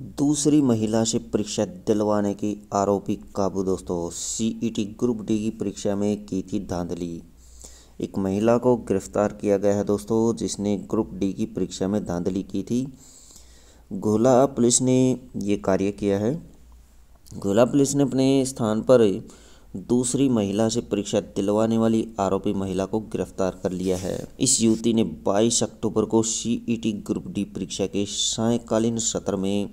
दूसरी महिला से परीक्षा दिलवाने की आरोपी काबू दोस्तों सीईटी ग्रुप डी की परीक्षा में की थी धांधली एक महिला को गिरफ्तार किया गया है दोस्तों जिसने ग्रुप डी की परीक्षा में धांधली की थी घोला पुलिस ने ये कार्य किया है घोला पुलिस ने अपने स्थान पर दूसरी महिला से परीक्षा दिलवाने वाली आरोपी महिला को गिरफ्तार कर लिया है इस युवती ने 22 अक्टूबर को सीईटी ग्रुप डी परीक्षा के सायकालीन सत्र में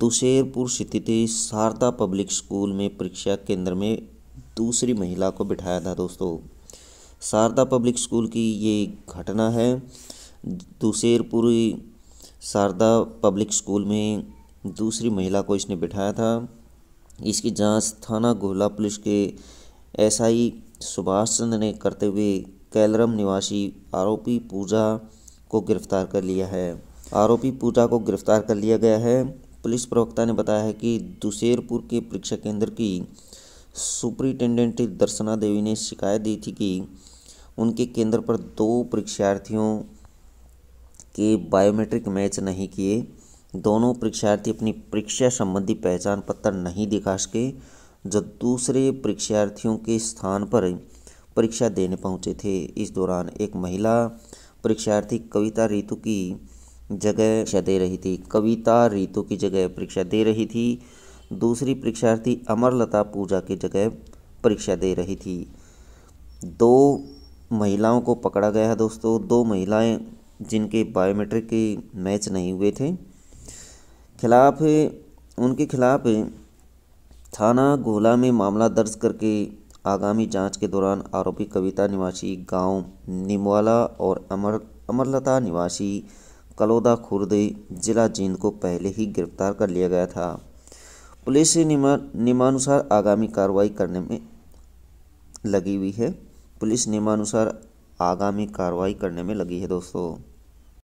दुशेरपुर स्थित शारदा पब्लिक स्कूल में परीक्षा केंद्र में दूसरी महिला को बिठाया था दोस्तों शारदा पब्लिक स्कूल की ये घटना है दुशेरपुर शारदा पब्लिक स्कूल में दूसरी महिला को इसने बिठाया था इसकी जांच थाना गोला पुलिस के एसआई सुभाष चंद्र ने करते हुए कैलरम निवासी आरोपी पूजा को गिरफ्तार कर लिया है आरोपी पूजा को गिरफ्तार कर लिया गया है पुलिस प्रवक्ता ने बताया है कि दुशेरपुर के परीक्षा केंद्र की सुपरिटेंडेंट दर्शना देवी ने शिकायत दी थी कि उनके केंद्र पर दो परीक्षार्थियों के बायोमेट्रिक मैच नहीं किए दोनों परीक्षार्थी अपनी परीक्षा संबंधी पहचान पत्र नहीं दिखा सके जब दूसरे परीक्षार्थियों के स्थान पर परीक्षा देने पहुंचे थे इस दौरान एक महिला परीक्षार्थी कविता ऋतु की जगह परीक्षा दे रही थी कविता ऋतु की जगह परीक्षा दे रही थी दूसरी परीक्षार्थी अमरलता पूजा की जगह परीक्षा दे रही थी दो महिलाओं को पकड़ा गया है दोस्तों दो महिलाएं जिनके बायोमेट्रिक के मैच नहीं हुए थे खिलाफ उनके खिलाफ थाना गोला में मामला दर्ज करके आगामी जांच के दौरान आरोपी कविता निवासी गांव निमवाला और अमर अमरलता निवासी कलोदा खुर्द जिला जींद को पहले ही गिरफ्तार कर लिया गया था पुलिस निमा नियमानुसार आगामी कार्रवाई करने में लगी हुई है पुलिस नियमानुसार आगामी कार्रवाई करने में लगी है दोस्तों